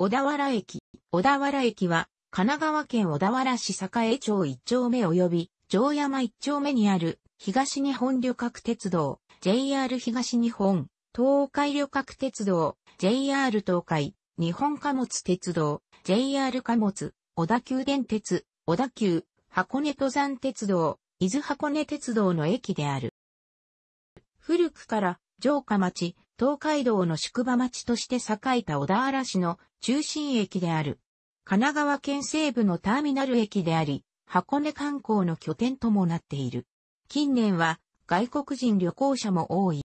小田原駅。小田原駅は、神奈川県小田原市栄町1丁目及び、城山1丁目にある、東日本旅客鉄道、JR 東日本、東海旅客鉄道、JR 東海、日本貨物鉄道、JR 貨物、小田急電鉄、小田急、箱根登山鉄道、伊豆箱根鉄道の駅である。古くから、城下町、東海道の宿場町として栄えた小田原市の中心駅である。神奈川県西部のターミナル駅であり、箱根観光の拠点ともなっている。近年は外国人旅行者も多い。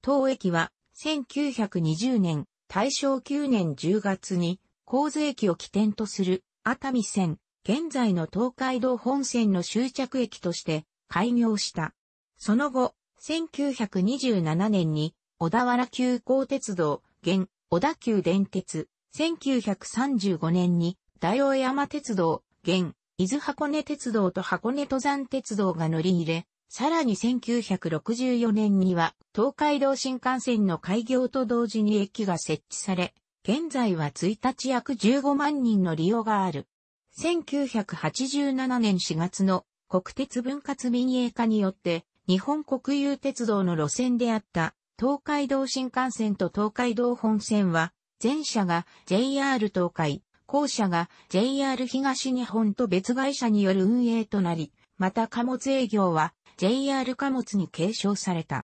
当駅は1920年、大正9年10月に、神津駅を起点とする熱海線、現在の東海道本線の終着駅として開業した。その後、1927年に小田原急行鉄道、現、小田急電鉄、1935年に、大王山鉄道、現、伊豆箱根鉄道と箱根登山鉄道が乗り入れ、さらに1964年には東海道新幹線の開業と同時に駅が設置され、現在は1日約15万人の利用がある。1987年4月の国鉄分割民営化によって日本国有鉄道の路線であった東海道新幹線と東海道本線は、前者が JR 東海、後者が JR 東日本と別会社による運営となり、また貨物営業は JR 貨物に継承された。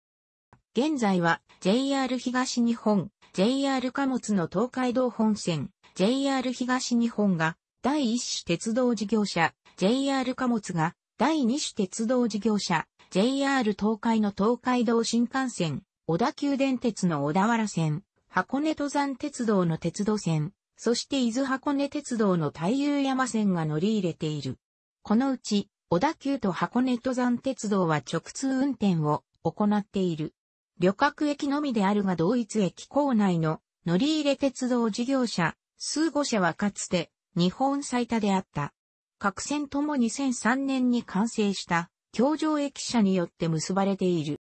現在は JR 東日本、JR 貨物の東海道本線、JR 東日本が第一種鉄道事業者、JR 貨物が第二種鉄道事業者、JR 東海の東海道新幹線、小田急電鉄の小田原線、箱根登山鉄道の鉄道線、そして伊豆箱根鉄道の太夫山線が乗り入れている。このうち、小田急と箱根登山鉄道は直通運転を行っている。旅客駅のみであるが同一駅構内の乗り入れ鉄道事業者、数五社はかつて日本最多であった。各線とも2003年に完成した、橋上駅舎によって結ばれている。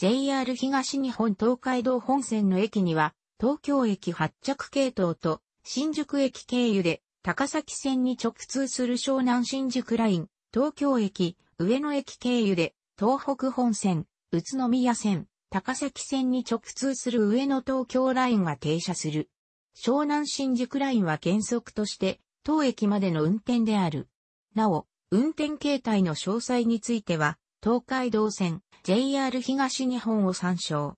JR 東日本東海道本線の駅には、東京駅発着系統と新宿駅経由で高崎線に直通する湘南新宿ライン、東京駅、上野駅経由で東北本線、宇都宮線、高崎線に直通する上野東京ラインが停車する。湘南新宿ラインは原則として当駅までの運転である。なお、運転形態の詳細については、東海道線、JR 東日本を参照。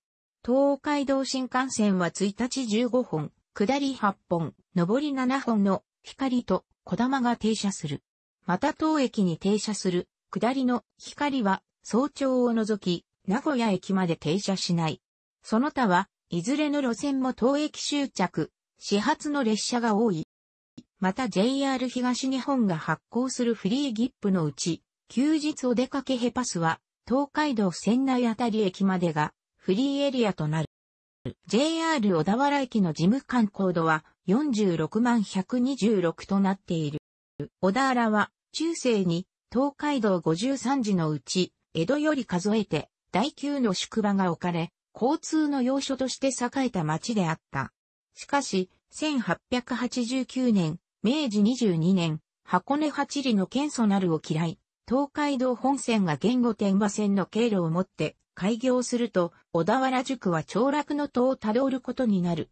東海道新幹線は1日15本、下り8本、上り7本の光と小玉が停車する。また当駅に停車する下りの光は早朝を除き名古屋駅まで停車しない。その他はいずれの路線も当駅終着、始発の列車が多い。また JR 東日本が発行するフリーギップのうち、休日お出かけヘパスは東海道仙内あたり駅までがフリーエリアとなる。JR 小田原駅の事務官高度は46万126となっている。小田原は中世に東海道53時のうち江戸より数えて第9の宿場が置かれ、交通の要所として栄えた町であった。しかし、1889年、明治22年、箱根八里の県祖なるを嫌い、東海道本線が言語天馬線の経路をもって開業すると、小田原宿は長楽の塔をたどることになる。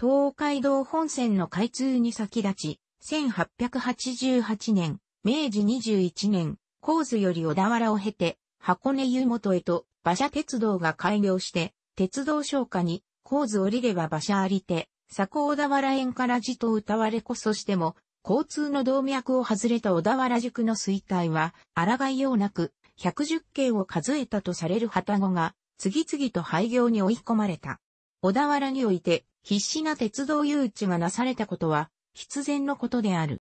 東海道本線の開通に先立ち、1888年、明治21年、神津より小田原を経て、箱根湯本へと馬車鉄道が開業して、鉄道昇華に、神津降りれば馬車ありて、佐古小田原園から地と歌われこそしても、交通の動脈を外れた小田原宿の衰退は、抗いようなく、110件を数えたとされる旗子が、次々と廃業に追い込まれた。小田原において、必死な鉄道誘致がなされたことは、必然のことである。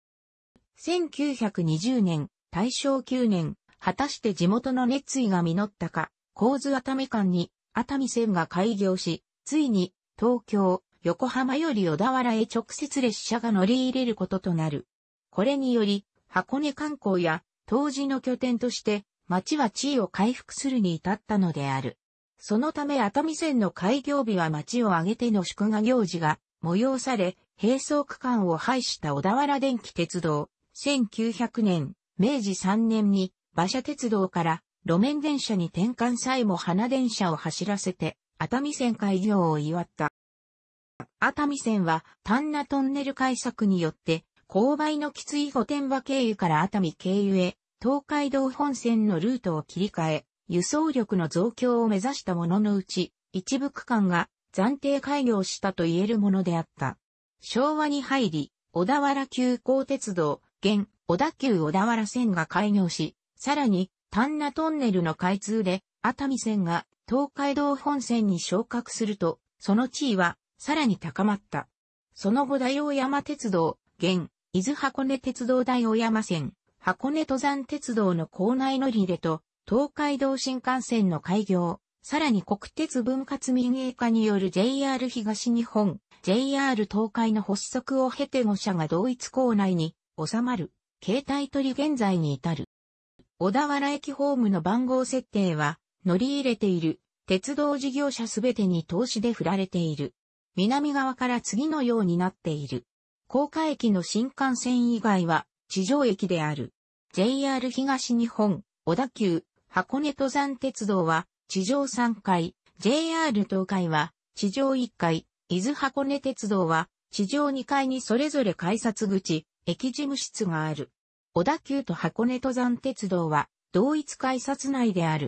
1920年、大正9年、果たして地元の熱意が実ったか、構図熱海間に、熱海線が開業し、ついに、東京、横浜より小田原へ直接列車が乗り入れることとなる。これにより、箱根観光や当時の拠点として町は地位を回復するに至ったのである。そのため熱海線の開業日は町を挙げての祝賀行事が催され、並走区間を廃した小田原電気鉄道、1900年、明治3年に馬車鉄道から路面電車に転換際も花電車を走らせて、熱海線開業を祝った。熱海線は丹那トンネル開削によって、勾配のきつい御殿場経由から熱海経由へ、東海道本線のルートを切り替え、輸送力の増強を目指したもののうち、一部区間が暫定開業したと言えるものであった。昭和に入り、小田原急行鉄道、現、小田急小田原線が開業し、さらに、丹那トンネルの開通で、熱海線が東海道本線に昇格すると、その地位はさらに高まった。その後大王山鉄道、現、伊豆箱根鉄道大王山線、箱根登山鉄道の構内乗り入れと、東海道新幹線の開業、さらに国鉄分割民営化による JR 東日本、JR 東海の発足を経て5社が同一構内に収まる、携帯取り現在に至る。小田原駅ホームの番号設定は、乗り入れている鉄道事業者すべてに投資で振られている。南側から次のようになっている。高架駅の新幹線以外は地上駅である。JR 東日本、小田急、箱根登山鉄道は地上3階、JR 東海は地上1階、伊豆箱根鉄道は地上2階にそれぞれ改札口、駅事務室がある。小田急と箱根登山鉄道は同一改札内である。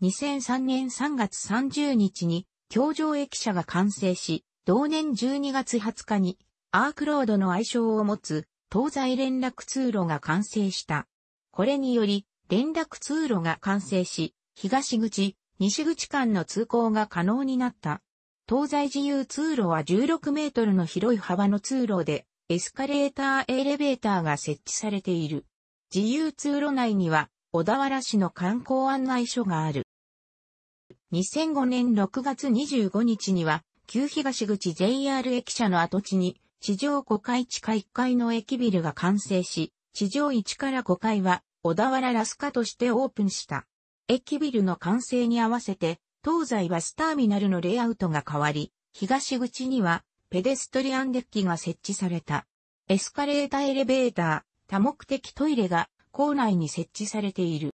2003年3月30日に橋上駅舎が完成し、同年12月20日に、アークロードの愛称を持つ、東西連絡通路が完成した。これにより、連絡通路が完成し、東口、西口間の通行が可能になった。東西自由通路は16メートルの広い幅の通路で、エスカレーターエレベーターが設置されている。自由通路内には、小田原市の観光案内所がある。2005年6月25日には、旧東口 JR 駅舎の跡地に、地上5階地下1階の駅ビルが完成し、地上1から5階は、小田原ラスカとしてオープンした。駅ビルの完成に合わせて、東西バスターミナルのレイアウトが変わり、東口には、ペデストリアンデッキが設置された。エスカレーターエレベーター、多目的トイレが、構内に設置されている。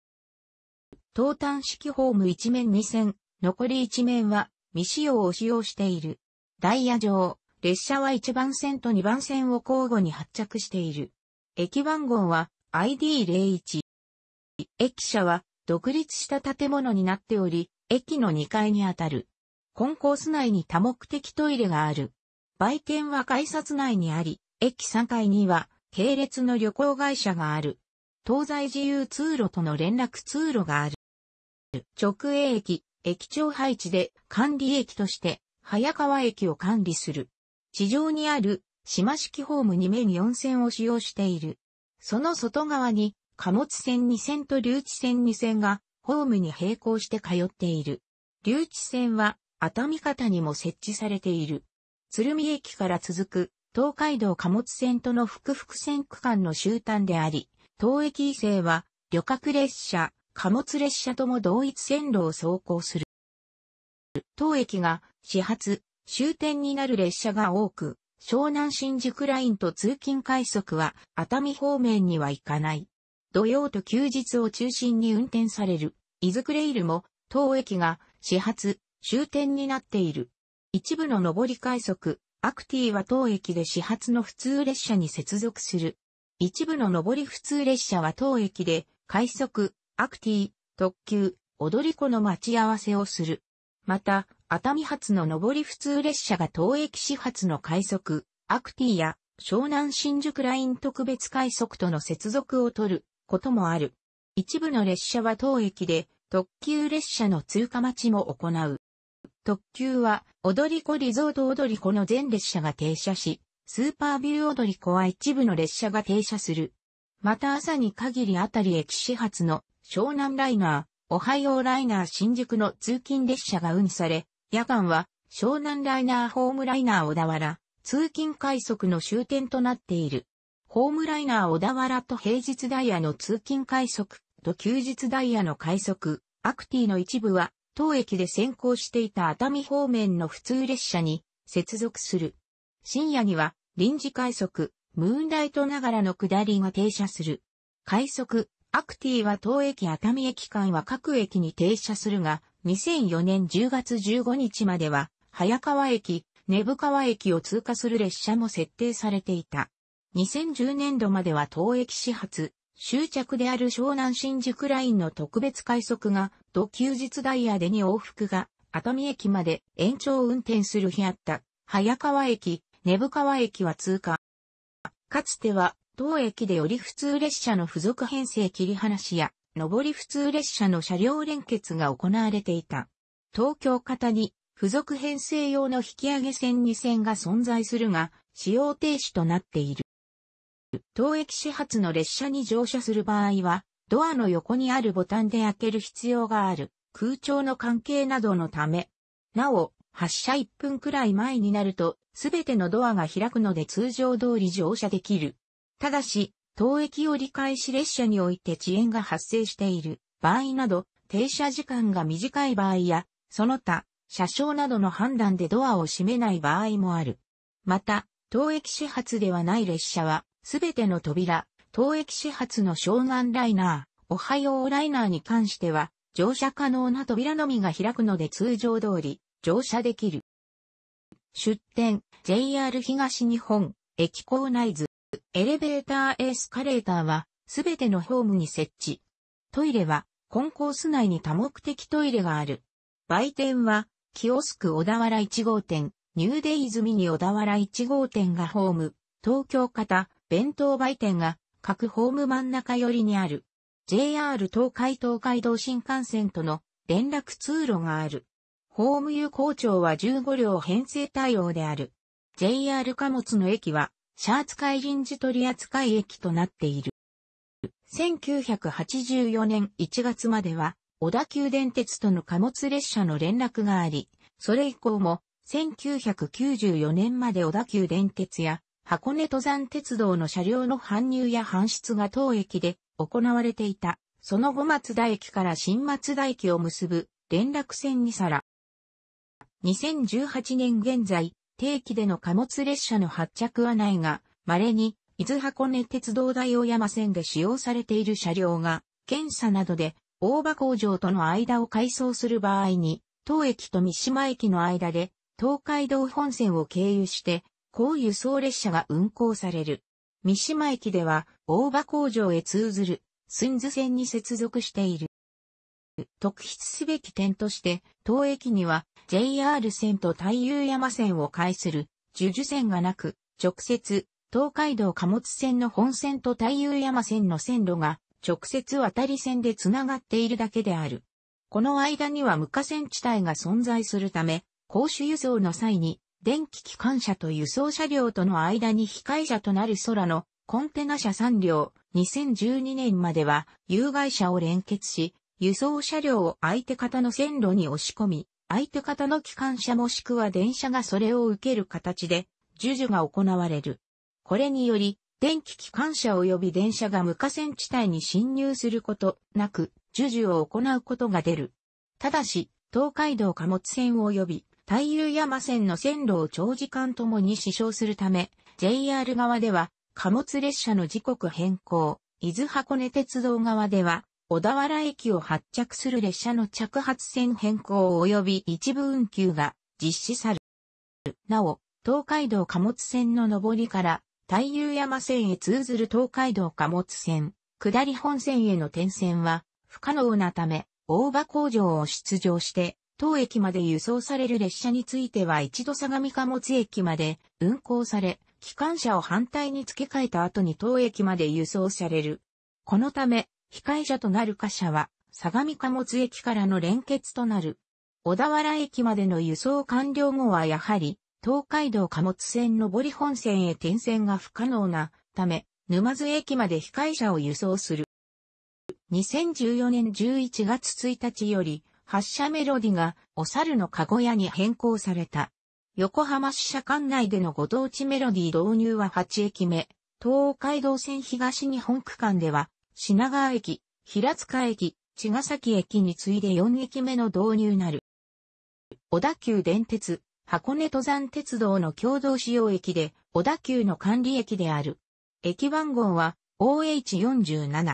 東端式ホーム一面2線、残り一面は未使用を使用している。ダイヤ上、列車は1番線と2番線を交互に発着している。駅番号は ID01。駅舎は独立した建物になっており、駅の2階にあたる。コンコース内に多目的トイレがある。売店は改札内にあり、駅3階には系列の旅行会社がある。東西自由通路との連絡通路がある。直営駅、駅長配置で管理駅として早川駅を管理する。地上にある島式ホーム2面4線を使用している。その外側に貨物線2線と留置線2線がホームに並行して通っている。留置線は熱海方にも設置されている。鶴見駅から続く東海道貨物線との複々線区間の終端であり、当駅伊勢は旅客列車、貨物列車とも同一線路を走行する。当駅が始発、終点になる列車が多く、湘南新宿ラインと通勤快速は熱海方面には行かない。土曜と休日を中心に運転される、伊豆クレイルも当駅が始発、終点になっている。一部の上り快速、アクティは当駅で始発の普通列車に接続する。一部の上り普通列車は当駅で快速、アクティ、特急、踊り子の待ち合わせをする。また、熱海発の上り普通列車が東駅始発の快速、アクティや湘南新宿ライン特別快速との接続を取ることもある。一部の列車は当駅で特急列車の通過待ちも行う。特急は踊り子リゾート踊り子の全列車が停車し、スーパービュー踊り子は一部の列車が停車する。また朝に限りあたり駅始発の湘南ライナー、オハイオライナー新宿の通勤列車が運され、夜間は湘南ライナーホームライナー小田原、通勤快速の終点となっている。ホームライナー小田原と平日ダイヤの通勤快速と休日ダイヤの快速、アクティの一部は、当駅で先行していた熱海方面の普通列車に接続する。深夜には臨時快速、ムーンライトながらの下りが停車する。快速、アクティは当駅熱海駅間は各駅に停車するが、2004年10月15日までは、早川駅、根府川駅を通過する列車も設定されていた。2010年度までは当駅始発、終着である湘南新宿ラインの特別快速が、土休日ダイヤでに往復が、熱海駅まで延長運転する日あった、早川駅、根府川駅は通過。かつては当駅でより普通列車の付属編成切り離しや、上り普通列車の車両連結が行われていた。東京型に付属編成用の引き上げ線2線が存在するが、使用停止となっている。当駅始発の列車に乗車する場合は、ドアの横にあるボタンで開ける必要がある、空調の関係などのため。なお、発車1分くらい前になると、すべてのドアが開くので通常通り乗車できる。ただし、当駅を理解し列車において遅延が発生している場合など、停車時間が短い場合や、その他、車掌などの判断でドアを閉めない場合もある。また、当駅始発ではない列車は、すべての扉、当駅始発の湘南ライナー、おはようライナーに関しては、乗車可能な扉のみが開くので通常通り、乗車できる。出店、JR 東日本、駅構内図。エレベーターエスカレーターはすべてのホームに設置。トイレはコンコース内に多目的トイレがある。売店はキオスク小田原1号店、ニューデイズミニ小田原1号店がホーム、東京型弁当売店が各ホーム真ん中寄りにある。JR 東海東海道新幹線との連絡通路がある。ホーム有効庁は15両編成対応である。JR 貨物の駅はシャーツ海臨時取扱駅となっている。1984年1月までは、小田急電鉄との貨物列車の連絡があり、それ以降も、1994年まで小田急電鉄や箱根登山鉄道の車両の搬入や搬出が当駅で行われていた。その後松田駅から新松田駅を結ぶ連絡線にさら。2018年現在、定期での貨物列車の発着はないが、稀に、伊豆箱根鉄道大大山線で使用されている車両が、検査などで、大場工場との間を改装する場合に、当駅と三島駅の間で、東海道本線を経由して、高輸送列車が運行される。三島駅では、大場工場へ通ずる、寸ズ線に接続している。特筆すべき点として、当駅には、JR 線と太遊山線を介する、樹樹線がなく、直接、東海道貨物線の本線と太遊山線の線路が、直接渡り線でつながっているだけである。この間には無化線地帯が存在するため、公主輸送の際に、電気機関車と輸送車両との間に機械車となる空のコンテナ車3両、2012年までは有害車を連結し、輸送車両を相手方の線路に押し込み、相手方の機関車もしくは電車がそれを受ける形で、授受が行われる。これにより、電気機関車及び電車が無河川地帯に侵入することなく、授受を行うことが出る。ただし、東海道貨物線及び太遊山線の線路を長時間ともに支障するため、JR 側では貨物列車の時刻変更、伊豆箱根鉄道側では小田原駅を発着する列車の着発線変更及び一部運休が実施される。なお、東海道貨物線の上りから太遊山線へ通ずる東海道貨物線、下り本線への転線は不可能なため、大場工場を出場して、当駅まで輸送される列車については一度相模貨物駅まで運行され、機関車を反対に付け替えた後に当駅まで輸送される。このため、控え車となる貨車は、相模貨物駅からの連結となる。小田原駅までの輸送完了後はやはり、東海道貨物線上り本線へ転線が不可能なため、沼津駅まで控え車を輸送する。2014年11月1日より、発車メロディがお猿の籠屋に変更された。横浜支社管内でのご当地メロディ導入は8駅目、東海道線東日本区間では品川駅、平塚駅、茅ヶ崎駅に次いで4駅目の導入なる。小田急電鉄、箱根登山鉄道の共同使用駅で、小田急の管理駅である。駅番号は OH47。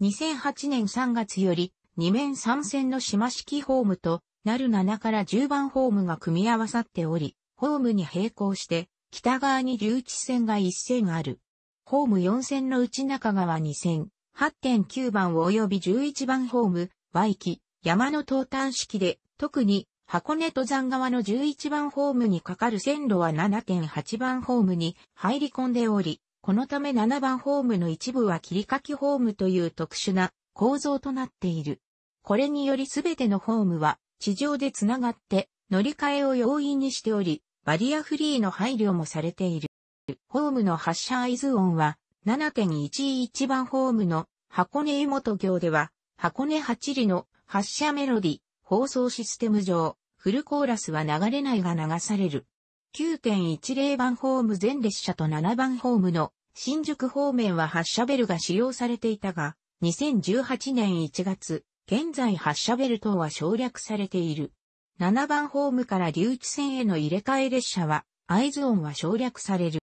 2008年3月より、2面3線の島式ホームと、なる7から10番ホームが組み合わさっており、ホームに並行して、北側に留置線が1線ある。ホーム4線の内中側2線、8.9番及び11番ホーム、ワイキ、山の東端式で、特に箱根登山側の11番ホームにかかる線路は7.8番ホームに入り込んでおり、このため7番ホームの一部は切り欠きホームという特殊な構造となっている。これによりすべてのホームは地上でつながって乗り換えを容易にしており、バリアフリーの配慮もされている。ホームの発車合図音は7.11番ホームの箱根湯本行では、箱根八里の発車メロディ、放送システム上、フルコーラスは流れないが流される。9.10番ホーム全列車と7番ホームの新宿方面は発車ベルが使用されていたが、2018年1月、現在発車ベル等は省略されている。7番ホームから留置線への入れ替え列車は、合図音は省略される。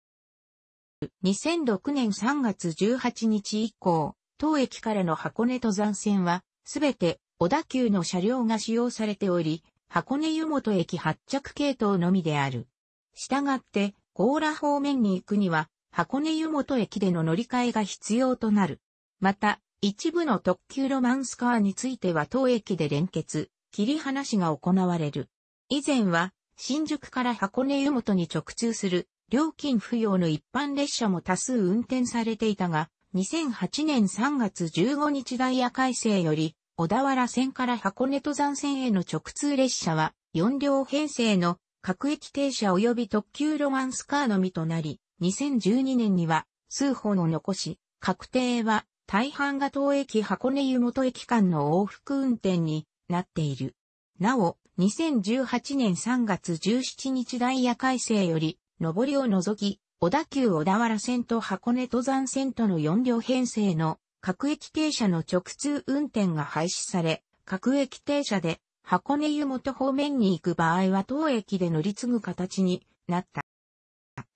2006年3月18日以降、当駅からの箱根登山線は、すべて小田急の車両が使用されており、箱根湯本駅発着系統のみである。したがって、強羅方面に行くには、箱根湯本駅での乗り換えが必要となる。また、一部の特急ロマンスカーについては当駅で連結、切り離しが行われる。以前は、新宿から箱根湯本に直通する料金不要の一般列車も多数運転されていたが、2008年3月15日ダイヤ改正より、小田原線から箱根登山線への直通列車は、4両編成の各駅停車及び特急ロマンスカーのみとなり、2012年には数本を残し、確定は大半が当駅箱根湯本駅間の往復運転になっている。なお、2018年3月17日ダイヤ改正より、上りを除き、小田急小田原線と箱根登山線との4両編成の各駅停車の直通運転が廃止され、各駅停車で箱根湯本方面に行く場合は当駅で乗り継ぐ形になった。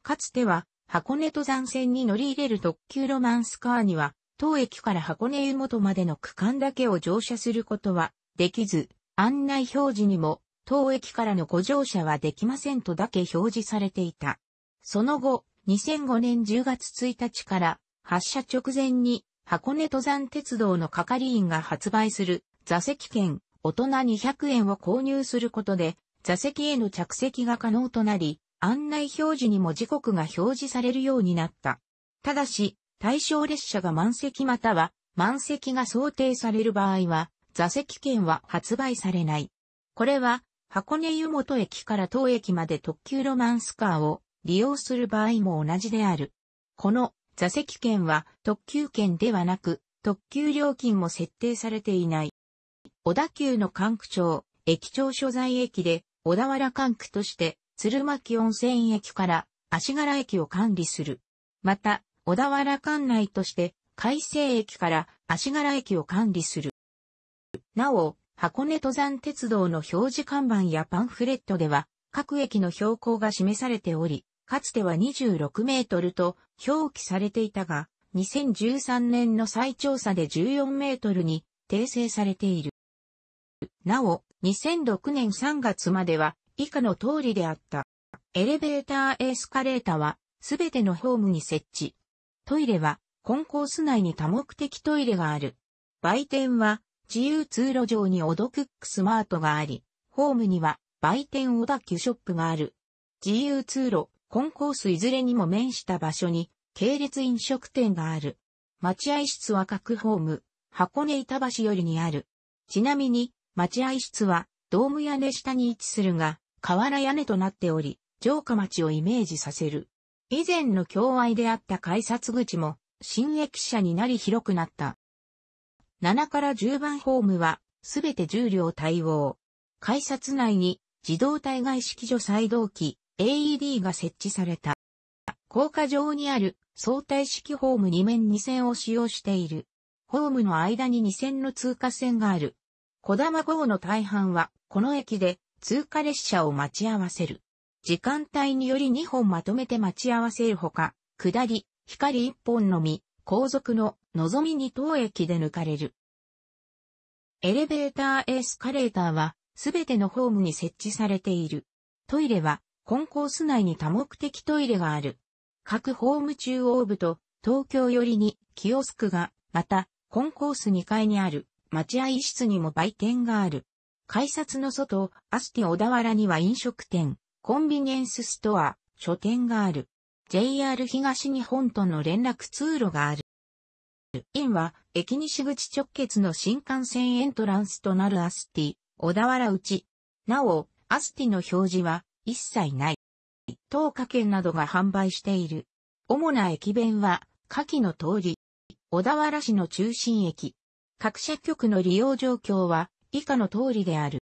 かつては箱根登山線に乗り入れる特急ロマンスカーには当駅から箱根湯本までの区間だけを乗車することはできず、案内表示にも当駅からのご乗車はできませんとだけ表示されていた。その後、2005年10月1日から発車直前に箱根登山鉄道の係員が発売する座席券大人200円を購入することで座席への着席が可能となり案内表示にも時刻が表示されるようになった。ただし対象列車が満席または満席が想定される場合は座席券は発売されない。これは箱根湯本駅から当駅まで特急ロマンスカーを利用する場合も同じである。この座席券は特急券ではなく特急料金も設定されていない。小田急の管区長、駅長所在駅で小田原管区として鶴巻温泉駅から足柄駅を管理する。また、小田原管内として海西駅から足柄駅を管理する。なお、箱根登山鉄道の表示看板やパンフレットでは、各駅の標高が示されており、かつては26メートルと表記されていたが、2013年の再調査で14メートルに訂正されている。なお、2006年3月までは以下の通りであった。エレベーターエスカレーターはすべてのホームに設置。トイレはコンコース内に多目的トイレがある。売店は自由通路上にオドクックスマートがあり、ホームには売店小田急ショップがある。自由通路、コンコースいずれにも面した場所に、系列飲食店がある。待合室は各ホーム、箱根板橋よりにある。ちなみに、待合室は、ドーム屋根下に位置するが、瓦屋根となっており、城下町をイメージさせる。以前の境愛であった改札口も、新駅舎になり広くなった。7から10番ホームは、すべて重量対応。改札内に自動対外式除再動機 AED が設置された。高架上にある相対式ホーム2面2線を使用している。ホームの間に2線の通過線がある。小玉号の大半はこの駅で通過列車を待ち合わせる。時間帯により2本まとめて待ち合わせるほか、下り、光1本のみ、後続の望みに当駅で抜かれる。エレベーターエスカレーターはすべてのホームに設置されている。トイレはコンコース内に多目的トイレがある。各ホーム中央部と東京寄りにキオスクが、またコンコース2階にある待合室にも売店がある。改札の外、アスティ小田原には飲食店、コンビニエンスストア、書店がある。JR 東日本との連絡通路がある。インは、駅西口直結の新幹線エントランスとなるアスティ、小田原内。なお、アスティの表示は一切ない。東科券などが販売している。主な駅弁は、下記の通り、小田原市の中心駅。各社局の利用状況は、以下の通りである。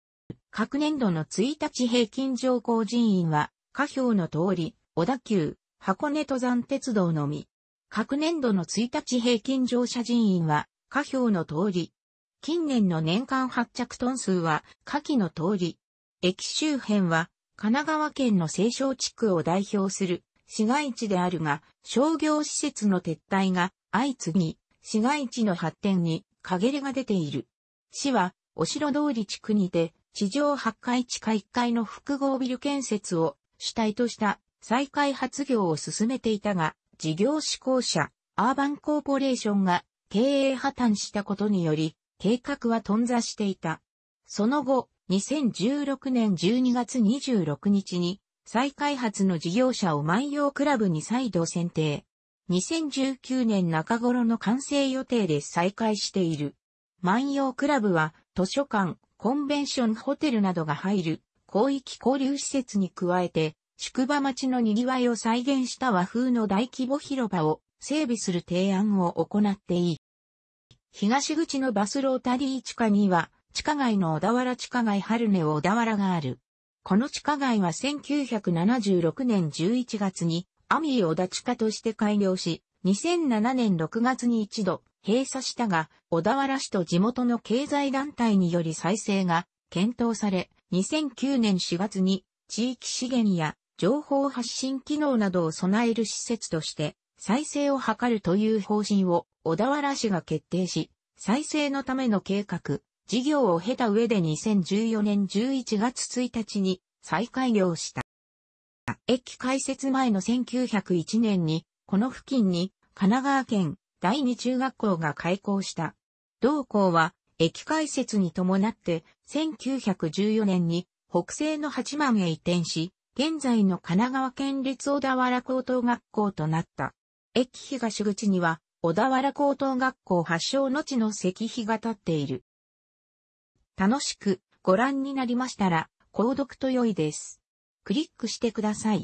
各年度の1日平均乗降人員は、下表の通り、小田急、箱根登山鉄道のみ。各年度の1日平均乗車人員は、下表の通り。近年の年間発着トン数は、下記の通り。駅周辺は、神奈川県の西小地区を代表する市街地であるが、商業施設の撤退が相次ぎ、市街地の発展に陰りが出ている。市は、お城通り地区にて、地上8階地下1階の複合ビル建設を主体とした再開発業を進めていたが、事業志向者、アーバンコーポレーションが経営破綻したことにより、計画は頓挫していた。その後、2016年12月26日に、再開発の事業者を万葉クラブに再度選定。2019年中頃の完成予定で再開している。万葉クラブは図書館、コンベンションホテルなどが入る広域交流施設に加えて宿場町の賑わいを再現した和風の大規模広場を整備する提案を行っていい。東口のバスロータリー地下には、地下街の小田原地下街春根小田原がある。この地下街は1976年11月に、アミー小田地下として開業し、2007年6月に一度閉鎖したが、小田原市と地元の経済団体により再生が検討され、2009年4月に地域資源や情報発信機能などを備える施設として再生を図るという方針を小田原市が決定し、再生のための計画、事業を経た上で2014年11月1日に再開業した。駅開設前の1901年に、この付近に神奈川県第二中学校が開校した。同校は駅開設に伴って1914年に北西の八幡へ移転し、現在の神奈川県立小田原高等学校となった。駅東口には、小田原高等学校発祥の地の石碑が立っている。楽しくご覧になりましたら、購読と良いです。クリックしてください。